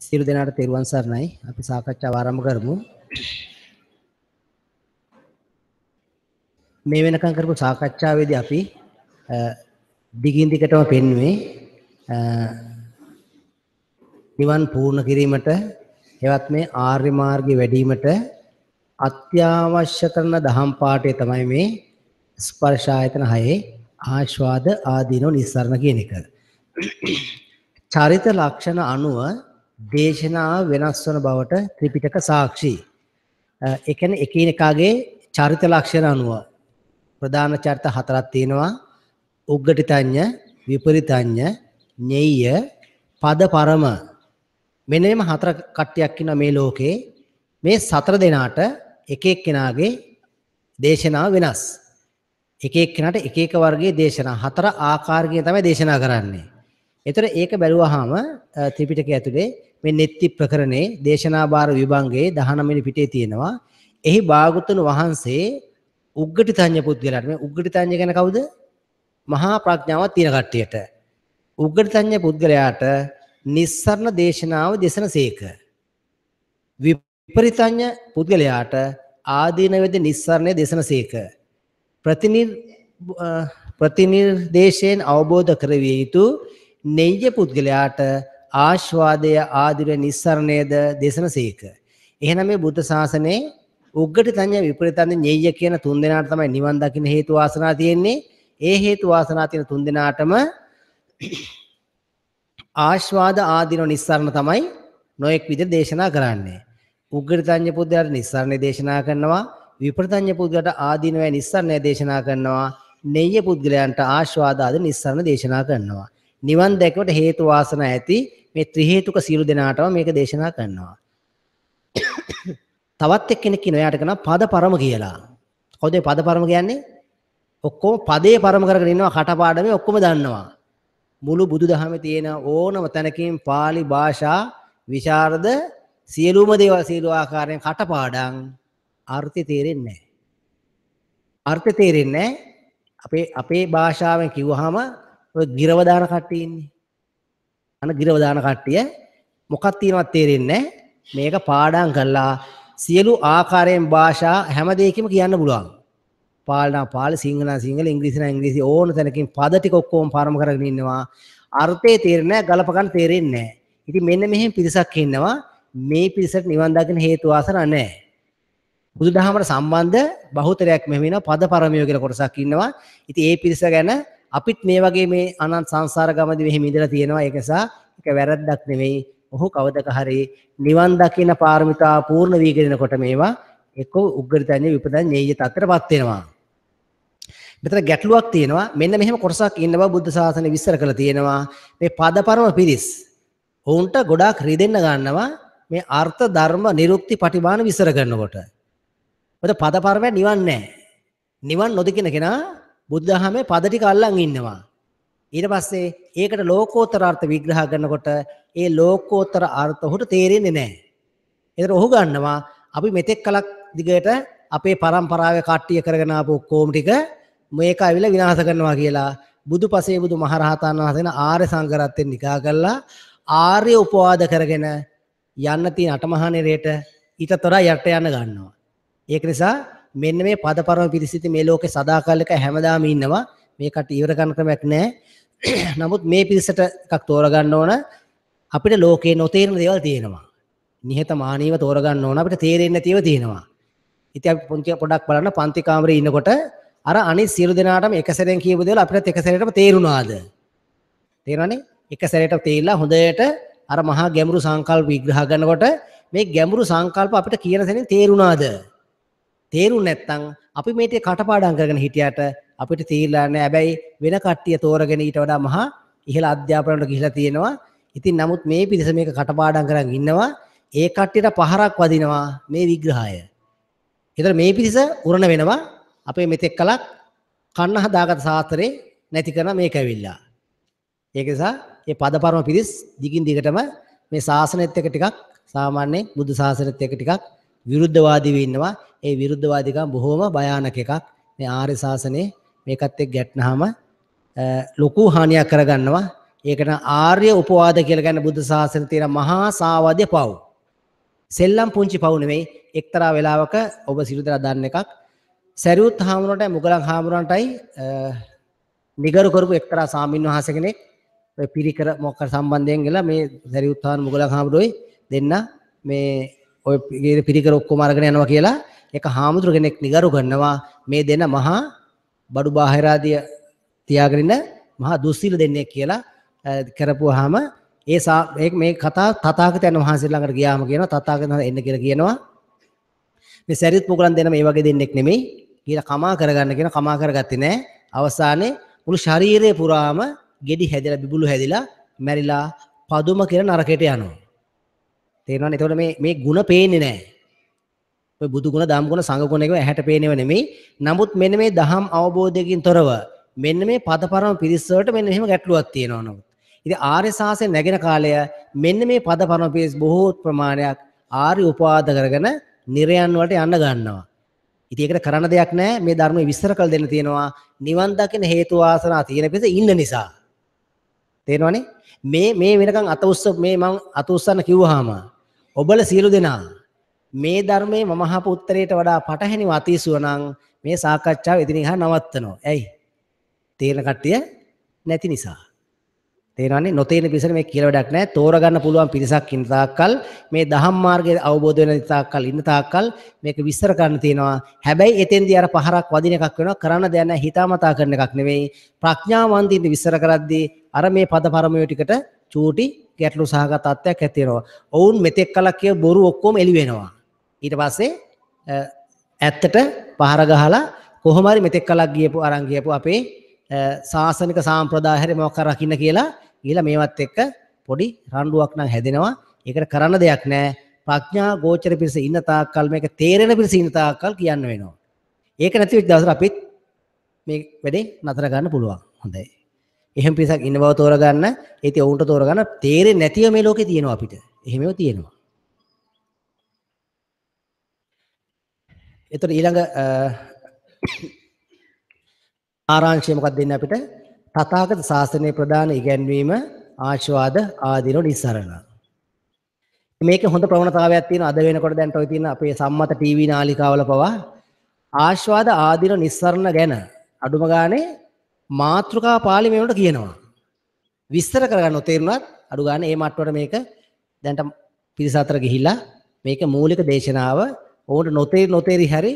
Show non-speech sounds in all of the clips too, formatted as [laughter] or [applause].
සියලු දෙනාට තෙරුවන් සරණයි. අපි සාකච්ඡාව ආරම්භ කරමු. මේ වෙනකම් කරපු සාකච්ඡාවේදී අපි දිගින් දිගටම පෙන්වුවේ නිවන් පූර්ණ කිරීමට එවත් මේ ආර්ය මාර්ගය වැඩිවීමට අත්‍යවශ්‍ය කරන දහම් පාඩේ තමයි මේ ස්පර්ශ ආයතන හයේ ආස්වාද ආදීනෝ නිස්සරණ කියන එක. චරිත ලක්ෂණ අනුව දේශනාව වෙනස් වන බවට ත්‍රිපිටක සාක්ෂි. ඒ කියන්නේ එකිනෙකාගේ චරිත ලක්ෂණ අනුව ප්‍රධාන චරිත හතරක් තියෙනවා. උග්ගටිතඤ්ඤ, විපරිතඤ්ඤ, ඤෙය්‍ය, පදපරම. මෙන්න මේ හතර කට්ටියක් ඉන්නා මේ ලෝකේ මේ සතර දෙනාට එක එක්කෙනාගේ දේශනාව වෙනස්. එක එක්කෙනාට එක එක වර්ගයේ දේශනා හතර ආකාරකින් තමයි දේශනා කරන්නේ. ඒතර ඒක බැලුවාම ත්‍රිපිටකය ඇතුලේ මේ නෙත්ති ප්‍රකරණේ දේශනාභාර විභංගයේ 19 වෙනි පිටේ තියෙනවා. එහි බාගතුන් වහන්සේ උග්ගටිතඤ්ඤ පුද්ගලයාට මේ උග්ගටිතඤ්ඤ කියන්නේ කවුද? මහා ප්‍රඥාවක් තියෙන කට්ටියට. උග්ගටිතඤ්ඤ පුද්ගලයාට නිස්සරණ දේශනාව දේශනසේක. විපරිතඤ්ඤ පුද්ගලයාට ආදීන වේද නිස්සරණය දේශනසේක. ප්‍රතිනිර් ප්‍රතිනිර්දේශයෙන් අවබෝධ කරවිය යුතු නෙය්‍ය පුද්ගලයාට ආස්වාදය ආදිර නිස්සරණයද දේශනසේක. එහෙනම් මේ බුද්ධ ශාසනයේ උග්ගටි තඤ්ඤ විපරිතඤ්ඤ ඤෙය්‍ය කියන තුන් දෙනාට තමයි නිවන් දකින්න හේතු වාසනා තියෙන්නේ. ඒ හේතු වාසනා තියෙන තුන් දෙනාටම ආස්වාද ආදීන නිස්සාරණ තමයි නොඑක් විදිහට දේශනා කරන්නේ. උග්ගටි පුද්ගලයාට නිස්සාරණේ දේශනා කරනවා, විපරිතඤ්ඤ පුද්ගලයාට ආදීනවයි නිස්සාරණේ දේශනා කරනවා, නෙය්‍ය පුද්ගලයන්ට ආස්වාද ආදී නිස්සාරණ දේශනා කරනවා. නිවන් දැකීමට හේතු වාසනා ඇති මේ ත්‍රි හේතුක සියලු දෙනාටම මේක දේශනා කරනවා. තවත් එක්කෙනෙක් කියන එයාට කියනවා පද පරම කියලා. කවුද පද පරම කියන්නේ? ඔක්කොම පදේ පරම කරගෙන ඉන්නවා කටපාඩමේ ඔක්කොම දන්නවා. මුළු බුදුදහමේ තියෙන ඕනම තැනකින් pāli භාෂා විශාරද සියලුම දේවල් සියලු ආකාරයෙන් කටපාඩම් අර්ථය තේරෙන්නේ නැහැ. අර්ථය තේරෙන්නේ නැහැ. අපේ අපේ භාෂාවෙන් කිව්වහම ඔය ගිරව දාන කට්ටිය ඉන්නේ. අන ගිරව දාන කට්ටිය මොකක් තියෙනවත් තේරෙන්නේ මේක පාඩම් කරලා සියලු ආකාරයෙන් භාෂා හැම දෙයකම කියන්න පුළුවන්. පාලනා පාල සිංහල සිංහල ඉංග්‍රීසි නම් ඉංග්‍රීසි ඕන තැනකින් පද ටික ඔක්කොම පාරම කරගෙන ඉන්නවා. අර්ථය තේරෙන්නේ නැහැ, ගලප ගන්න තේරෙන්නේ නැහැ. ඉතින් මෙන්න මෙහෙම පිරිසක් ඉන්නවා. මේ පිරිසට නිවන් දකින්න හේතු වාසනා නැහැ. බුදුදහමට සම්බන්ධ බහුතරයක් මෙහෙම වෙනවා පද පරමයෝ කියලා කොටසක් ඉන්නවා. ඉතින් ඒ පිරිස ගැන අපිත් මේ වගේ මේ අනන්ත සංසාර ගමදී මෙහෙම ඉඳලා තියෙනවා ඒක නිසා ඒක වැරද්දක් නෙමෙයි. ඔහු කවදක හරි නිවන් දකින පාරමිතා පූර්ණ වීගෙනකොට මේවා එක්ක උග්ගරිතඤ්ඤ විපදඤ්ඤේය තත්තරපත් වෙනවා. මෙතන ගැටලුවක් තියෙනවා. මෙන්න මෙහෙම කොටසක් ඉන්න බව බුද්ධ ශාසනය විස්තර කරලා තියෙනවා. මේ පදපරම පිරිස්. ඔවුන්ට ගොඩාක් රිදෙන්න ගන්නවා මේ අර්ථ ධර්ම නිරුක්ති පටිභාන විස්තර කරනකොට. මොකද පදපරම නිවන් නැහැ. නිවන් නොදකින කෙනා බුද්ධහමේ පද ටික අල්ලන් ඉන්නවා. ඊට පස්සේ ඒකට ලෝකෝත්තර අර්ථ විග්‍රහ කරනකොට ඒ ලෝකෝත්තර අර්ථ ඔහුට තේරෙන්නේ නැහැ. ඒතර ඔහු ගන්නවා අපි මෙතෙක් කලක් දිගට අපේ પરම්පරාවේ කට්ටිය කරගෙන ආපු ඔක්කොම ටික මේක ඇවිල්ලා විනාශ කරනවා කියලා බුදුපසේ බුදු මහරහතන් වහන්සේන ආර්ය සංඝරත්නය නිකා කරලා ආර්ය උපවාද කරගෙන යන්න තියෙන අටමහා නිරේට ඊටතරා යට යන්න ගන්නවා. ඒක නිසා මෙන්න මේ පදපරම පිරිසිත මේ ලෝකේ සදාකාලික හැමදාම ඉන්නවා. මේකට ඉවර කරන ක්‍රමයක් නැහැ. [clears throat] නමුත් මේ පිරිසට එකක් තෝරගන්න ඕන අපිට ලෝකේ නොතේරෙන දේවල් තියෙනවා. නිහතමානීව තෝරගන්න ඕන අපිට තේරෙන්නේ නැතිව තියෙනවා. ඉතින් අපි පොඩි පොඩක් බලන්න පන්ති කාමරේ ඉන්නකොට අර අනිත් සියලු දෙනාටම එක සැරෙන් කියපු දේවල් අපිට එක සැරේටම තේරුණාද? තේරෙනවනේ? එක සැරේට තේරිලා හොඳට අර මහා ගැඹුරු සංකල්ප විග්‍රහ කරනකොට මේ ගැඹුරු සංකල්ප අපිට කියන සැනින් තේරුණාද? තේරුම් නැත්තං අපි මේට කටපාඩං කරගෙන හිටියට අපිට තීරලා නෑ හැබැයි වෙන කට්ටිය තෝරගෙන ඊට වඩා මහා ඉහළ අධ්‍යාපනයට ගිහිලා තියෙනවා. ඉතින් නමුත් මේ පිරිස මේක කටපාඩම් කරන් ඉන්නවා. ඒ කට්ටියට පහරක් වදිනවා මේ විග්‍රහය. ඒතර මේ පිරිස උරණ වෙනවා අපේ මෙතෙක් කලක් කන්න හදාගත් සාතරේ නැති කරන මේක ඇවිල්ලා. ඒක නිසා මේ පදපරම පිරිස් දිගින් දිගටම මේ ශාසනයත් එක්ක ටිකක් සාමාන්‍ය බුදු ශාසනයත් එක්ක ටිකක් විරුද්ධවාදීව ඉන්නවා. ඒ විරුද්ධවාදිකම් බොහොම භයානක එකක්. මේ ආර්ය ශාසනයේ මේකත් එක්ක ගැටනහම ලොකු හානියක් කරගන්නවා. ඒකට ආර්ය උපවාද කියලා කියන්නේ බුද්ධ ශාසනයේ තියෙන මහා සාවද්‍ය පව්. සෙල්ලම් පුංචි පව් නෙමෙයි. එක්තරා වෙලාවක ඔබ සිරුදලා දාන්න එකක්. සරියුත් හාමුදුරන්ටයි මුගලන් හාමුදුරන්ටයි නිගරු කරපු එක්තරා සාමින්වහන්සේ කෙනෙක් ඔය පිරිකර මොකක් සම්බන්ධයෙන් ගිහලා මේ සරියුත් හාමුදුරන් මුගලන් හාමුදුරුවෝයි දෙන්න මේ ඔය පිරිකර ඔක්කොම අරගෙන යනවා කියලා එක හාමුදුර කෙනෙක් නිගරු ගන්නවා මේ දෙන මහා බඩු බාහිරාදිය තියාගෙන මහා දුස්සීල දෙන්නේ කියලා කරපුවාම ඒ ඒක මේ කතා තථාගතයන් වහන්සේ ළඟට ගියාම කියනවා තථාගතයන් එන්න කියලා කියනවා මේ සරියුත් මුගලන් දෙන මේ වගේ දෙන්නෙක් නෙමෙයි කියලා කමා කරගන්න කියන කමා කරගත්තේ නෑ අවසානයේ මුළු ශරීරය පුරාම ගෙඩි හැදිලා බිබුළු හැදිලා මැරිලා පදුම කියලා නරකයට යනවා තේරෙනවනේ එතකොට මේ මේ ಗುಣ පේන්නේ නෑ ඔය බුදු ගුණ දහම් ගුණ සංඝ ගුණ එක ඇහැට පේනව නෙමෙයි. නමුත් මෙන්න මේ දහම් අවබෝධයකින් තොරව මෙන්න මේ පදපරම පිරිස වලට මෙන්න මෙහෙම ගැටලුවක් තියෙනවා නමුත්. ඉතින් ආර්ය සාසනය නැගෙන කාලය මෙන්න මේ පදපරම පිරිස බොහෝ ප්‍රමාණයක් ආර්ය උපාද කරගෙන නිර්යන් වලට යන්න ගන්නවා. ඉතින් ඒකට කරන්න දෙයක් නැහැ මේ ධර්මයේ විස්තර කළ දෙන්න තියෙනවා නිවන් දකින හේතු වාසනා තියෙන පිස ඉන්න නිසා තේරෙනවනේ මේ මේ වෙනකන් අත උස්ස මේ මම අත උස්සන්න කිව්වහම ඔබල සියලු දෙනා මේ ධර්මයේ මම අහපු උත්තරයට වඩා පටහැනි වතීසුව නම් මේ සාකච්ඡාව එදිනින් හා නවත්තනවා. ඇයි? තේරෙන කට්ටිය නැති නිසා. තේරෙනවන්නේ නොතේරෙන පිරිසට මේ කියලා වැඩක් නැහැ. තෝරගන්න පුළුවන් පිරිසක් ඉන්න තාක්කල් මේ දහම් මාර්ගයේ අවබෝධ වෙන තාක්කල් ඉන්න තාක්කල් මේක විස්තර කරන්න තියෙනවා. හැබැයි එතෙන්දී අර පහරක් වදින එකක් වෙනවා. කරන්න දෙයක් නැහැ. හිතාමතා කරන එකක් නෙවෙයි. ප්‍රඥාවන්තින් විස්තර කරද්දී අර මේ පද පරමය ටිකට චූටි ගැටලු සහගත තත්ත්වයක් ඇති වෙනවා. ඔවුන් මෙතෙක් කලක් කිය බොරු ඔක්කොම එළි වෙනවා. ඊට පස්සේ ඇත්තට පහර ගහලා කොහොම හරි මෙතෙක් කලක් ගියපු අරන් ගියපු අපේ සාසනික සාම්ප්‍රදාය හැරි මොකක් රකින්න කියලා ගිහලා මේවත් එක්ක පොඩි රණ්ඩුවක් නම් හැදෙනවා. ඒකට කරන්න දෙයක් නැහැ. ප්‍රඥා ගෝචර පිරිස ඉන්න තාක්කල් මේක තේරෙන පිරිස ඉන්න තාක්කල් කියන්න වෙනවා. ඒක නැති වෙච්ච දවසට අපිත් මේ වැඩේ නතර ගන්න පුළුවන්. හොඳයි. එහෙම පිරිසක් ඉන්න බව තෝරගන්න. ඒත් ඒ උන්ට තෝරගන්න තේරෙන්නේ නැතිව මේ ලෝකේ තියෙනවා අපිට. එහෙමව තියෙනවා. එතකොට ඊළඟ ආරාංශය මොකක්ද දෙන්නේ අපිට? තථාගත ශාසනයේ ප්‍රධාන ඉගැන්වීම ආශිර්වාද ආදීන නිසරණ. මේක හොඳ ප්‍රවණතාවයක් තියෙන අද වෙනකොට දැන් toy තියෙන අපේ සම්මත ටීවී නාලිකාවල පවා ආශිර්වාද ආදීන නිසරණ ගැන අඩුම ගානේ මාත්‍රිකා පාළි මේකට කියනවා. විස්තර කරගන්න තේරුණත් අඩු ගානේ මේ මට්ටමට මේක දැන්ට පිරිස අතර ගිහිල්ලා මේක මූලික දේශනාව ඔහුට නොතේ නොතේරි හැරි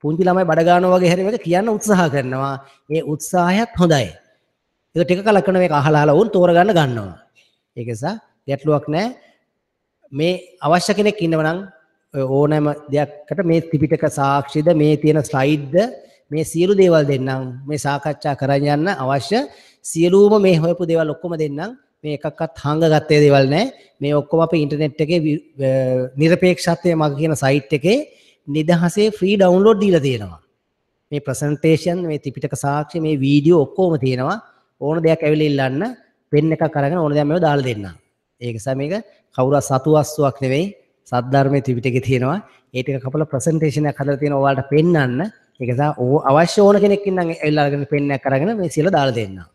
පුංචි ළමයි බඩගානෝ වගේ හැරි මේක කියන්න උත්සාහ කරනවා. ඒ උත්සාහයත් හොඳයි. ඒක ටික කලක් කරන මේක අහලා අහලා වුන් තෝරගන්න ගන්නවා. ඒක නිසා ගැටලුවක් නැහැ. මේ අවශ්‍ය කෙනෙක් ඉන්නව නම් ඕනෑම දෙයක්කට මේ ත්‍රිපිටක සාක්ෂිද මේ තියෙන ස්ලයිඩ්ද මේ සියලු දේවල් දෙන්නම් මේ සාකච්ඡා කරන්න යන්න අවශ්‍ය සියලුම මේ හොයපු දේවල් ඔක්කොම දෙන්නම් මේ එකක්වත් හංගගත්තේ දේවල් නෑ මේ ඔක්කොම අපේ ඉන්ටර්නෙට් එකේ নিরপেক্ষත්වයේ මග කියන සයිට් එකේ නිදහසේ ෆ්‍රී ඩවුන්ලෝඩ් දීලා තියෙනවා මේ ප්‍රසන්ටේෂන් මේ ත්‍රිපිටක සාක්ෂි මේ වීඩියෝ ඔක්කොම තියෙනවා ඕන දෙයක් ඇවිල්ලා ඉල්ලන්න පෙන් එකක් අරගෙන ඕන දෙයක් මේව දාලා දෙන්න ඒක නිසා මේක කවුරු සතුවස්සුවක් නෙවෙයි සද්ධර්මයේ ත්‍රිපිටකේ තියෙනවා ඒ ටික කපලා ප්‍රසන්ටේෂන් එකක් හදලා තියෙනවා ඔයාලට පෙන්වන්න ඒක නිසා අවශ්‍ය ඕන කෙනෙක් ඉන්නම් ඇවිල්ලා අරගෙන පෙන් එකක් අරගෙන මේ සියල්ල දාලා දෙන්නවා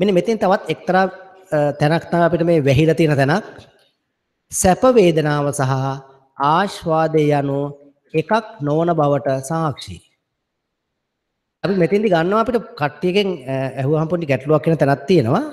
මෙන්න මෙතෙන් තවත් එක්තරා තැනක් තමයි අපිට මේ වැහිලා තියෙන තැනක් සැප වේදනාව සහ ආස්වාදය යනු එකක් නොවන බවට සාක්ෂි. අපි මෙතෙන්දි ගන්නවා අපිට කට්ටියකින් ඇහුවහම පොඩි ගැටලුවක් වෙන තැනක් තියෙනවා.